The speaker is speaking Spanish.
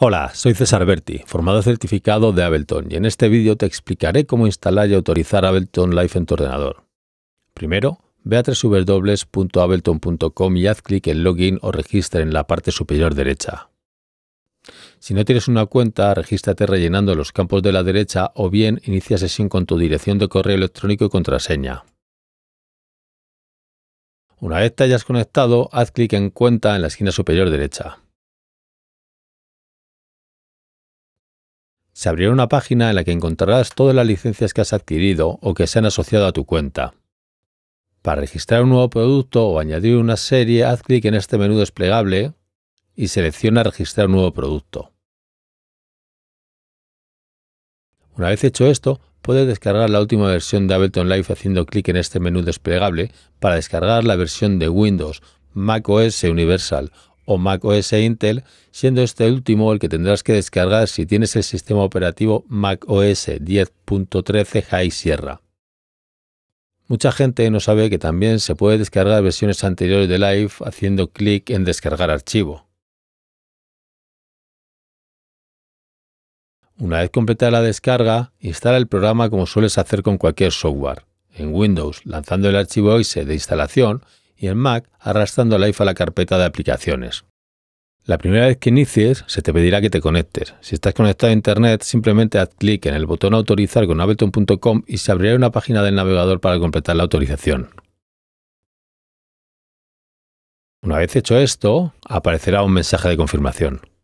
Hola, soy César Berti, formado certificado de Ableton y en este vídeo te explicaré cómo instalar y autorizar Ableton Live en tu ordenador. Primero, ve a www.ableton.com y haz clic en Login o registra en la parte superior derecha. Si no tienes una cuenta, regístrate rellenando los campos de la derecha o bien inicia sesión con tu dirección de correo electrónico y contraseña. Una vez te hayas conectado, haz clic en Cuenta en la esquina superior derecha. se abrirá una página en la que encontrarás todas las licencias que has adquirido o que se han asociado a tu cuenta. Para registrar un nuevo producto o añadir una serie, haz clic en este menú desplegable y selecciona Registrar un nuevo producto. Una vez hecho esto, puedes descargar la última versión de Ableton Live haciendo clic en este menú desplegable para descargar la versión de Windows, Mac OS Universal o Mac e Intel, siendo este último el que tendrás que descargar si tienes el sistema operativo Mac OS 10.13 High Sierra. Mucha gente no sabe que también se puede descargar versiones anteriores de Live haciendo clic en descargar archivo. Una vez completada la descarga, instala el programa como sueles hacer con cualquier software. En Windows, lanzando el archivo OS de instalación y en Mac arrastrando el a la carpeta de aplicaciones. La primera vez que inicies, se te pedirá que te conectes. Si estás conectado a Internet, simplemente haz clic en el botón Autorizar con ableton.com y se abrirá una página del navegador para completar la autorización. Una vez hecho esto, aparecerá un mensaje de confirmación.